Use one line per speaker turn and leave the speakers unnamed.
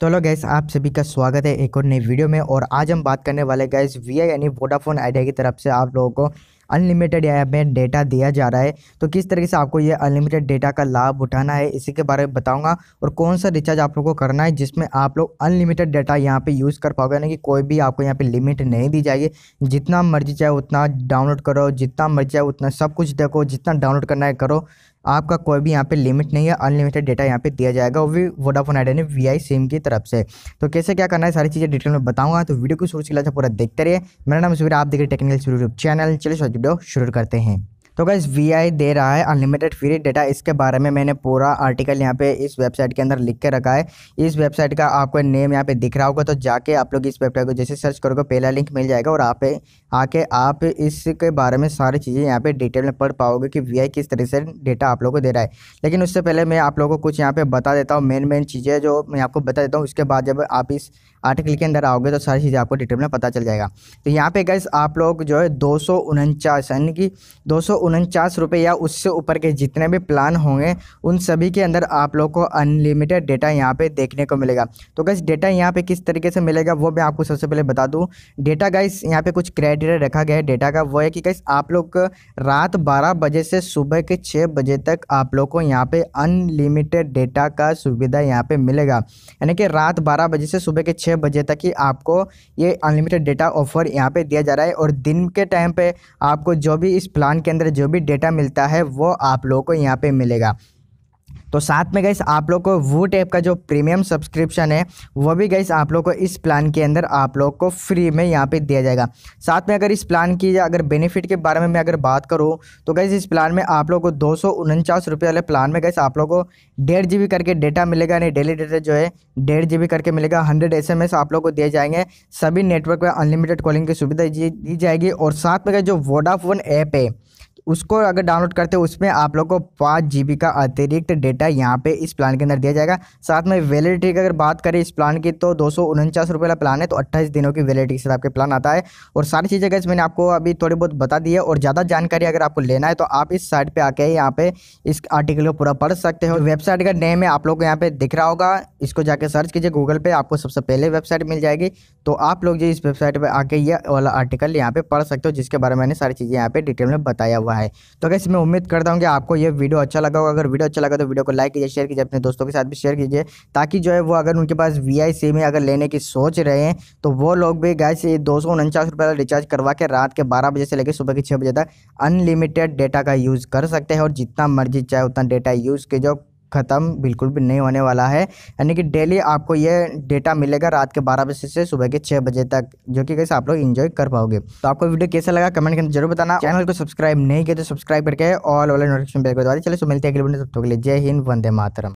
तो hello guys आप सभी का स्वागत है एक और नई वीडियो में और आज हम बात करने वाले गैस वी यानी वोडाफोन आइडिया की तरफ से आप लोगों को अनलिमिटेड या में डेटा दिया जा रहा है तो किस तरीके से आपको ये अनलिमिटेड डेटा का लाभ उठाना है इसी के बारे में बताऊँगा और कौन सा रिचार्ज आप लोग को करना है जिसमें आप लोग अनलिमिटेड डेटा यहाँ पे यूज़ कर पाओगे यानी कि कोई भी आपको यहाँ पे लिमिट नहीं दी जाएगी जितना मर्जी चाहे उतना डाउनलोड करो जितना मर्जी चाहे उतना सब कुछ देखो जितना डाउनलोड करना है करो आपका कोई भी यहाँ पे लिमिट नहीं है अनलिमिटेड डेटा यहाँ पे दिया जाएगा वो भी वोडाफोन आइडिया ने वी सिम की तरफ से तो कैसे क्या करना है सारी चीज़ें डिटेल में बताऊंगा तो वीडियो को शुरू से लाचा पूरा देखते रहिए मेरा नाम सुबह आप देख रहे टेक्निकल यूट्यूब चैनल चलिए वीडियो शुरू करते हैं तो गाइस वी आई दे रहा है अनलिमिटेड फ्री डेटा इसके बारे में मैंने पूरा आर्टिकल यहाँ पे इस वेबसाइट के अंदर लिख के रखा है इस वेबसाइट का आपको नेम यहाँ पे दिख रहा होगा तो जाके आप लोग इस वेबसाइट को जैसे सर्च करोगे पहला लिंक मिल जाएगा और आप आके आप इसके बारे में सारी चीज़ें यहाँ पे डिटेल में पढ़ पाओगे कि वी किस तरह से डेटा आप लोग को दे रहा है लेकिन उससे पहले मैं आप लोगों को कुछ यहाँ पे बता देता हूँ मेन मेन चीज़ें जो मैं आपको बता देता हूँ उसके बाद जब आप इस आर्टिकल के अंदर आओगे तो सारी चीज़ें आपको डिटेल में पता चल जाएगा तो यहाँ पे गैस आप लोग जो है दो यानी कि दो उनचास रुपये या उससे ऊपर के जितने भी प्लान होंगे उन सभी के अंदर आप लोग को अनलिमिटेड डेटा यहाँ पे देखने को मिलेगा तो गैस डेटा यहाँ पे किस तरीके से मिलेगा वो मैं आपको सबसे पहले बता दूँ डेटा गाइस यहाँ पे कुछ क्राइटेरिया रखा गया है डेटा का वो है कि गैस आप लोग रात बारह बजे से सुबह के छः बजे तक आप लोग को यहाँ पे अनलिमिटेड डेटा का सुविधा यहाँ पर मिलेगा यानी कि रात बारह बजे से सुबह के छः बजे तक ही आपको ये अनलिमिटेड डेटा ऑफर यहाँ पर दिया जा रहा है और दिन के टाइम पर आपको जो भी इस प्लान के अंदर जो भी डेटा मिलता है वो आप लोगों को यहाँ पे मिलेगा तो साथ में गैस आप लोग को वो टैप का जो प्रीमियम सब्सक्रिप्शन है वो भी गैस आप लोग को इस प्लान के अंदर आप लोग को फ्री में यहाँ पे दिया जाएगा साथ में अगर इस प्लान की अगर बेनिफिट के बारे में मैं अगर बात करूँ तो गैस इस प्लान में आप लोग को दो रुपये वाले प्लान में गैस आप लोग को डेढ़ जी करके डेटा मिलेगा यानी डेली डेटा जो है डेढ़ जी करके मिलेगा हंड्रेड एस आप लोग को दिए जाएंगे सभी नेटवर्क पर अनलिमिटेड कॉलिंग की सुविधा दी जाएगी और साथ में जो वोडाफोन ऐप है उसको अगर डाउनलोड करते हो उसमें आप लोग को पाँच जी का अतिरिक्त डेटा यहाँ पे इस प्लान के अंदर दिया जाएगा साथ में वैलिडिटी की अगर बात करें इस प्लान की तो दो सौ का प्लान है तो अट्ठाईस दिनों की वैलिडिटी के आपके प्लान आता है और सारी चीज़ें गैस मैंने आपको अभी थोड़ी बहुत बता दी है और ज़्यादा जानकारी अगर आपको लेना है तो आप इस साइट पर आके यहाँ पे इस आर्टिकल को पूरा पढ़ सकते हो वेबसाइट का नेम है आप लोग को यहाँ पे दिख रहा होगा इसको जाके सर्च कीजिए गूगल पे आपको सबसे पहले वेबसाइट मिल जाएगी तो आप लोग जो इस वेबसाइट पर आके ये वाला आर्टिकल यहाँ पे पढ़ सकते हो जिसके बारे में मैंने सारी चीज़ें यहाँ पे डिटेल में बताया हुआ है है तो कैसे मैं उम्मीद करता हूँ कि आपको यह वीडियो अच्छा लगा होगा अगर वीडियो अच्छा लगा तो वीडियो को लाइक कीजिए शेयर कीजिए अपने दोस्तों के साथ भी शेयर कीजिए ताकि जो है वो अगर उनके पास वी आई सिम अगर लेने की सोच रहे हैं तो वो लोग भी गाय से दो सौ उनचास रुपये वाला रिचार्ज करवा के रात के बारह बजे से लेकर सुबह के छः बजे तक अनलिमिटेड डेटा का यूज़ कर सकते हैं और जितना मर्जी चाहे उतना डेटा यूज़ कीजिए ख़त्म बिल्कुल भी नहीं होने वाला है यानी कि डेली आपको ये डेटा मिलेगा रात के बारह बजे से सुबह के छह बजे तक जो कि कैसे आप लोग इंजॉय कर पाओगे तो आपको वीडियो कैसा लगा कमेंट करके जरूर बताना चैनल को सब्सक्राइब नहीं किया तो सब्सक्राइब करके ऑल वाले नोटिफिकेशन बेल को दबा चले सो मिलते हैं अगले वीडियो तब के लिए जय हिंद वंदे मातरम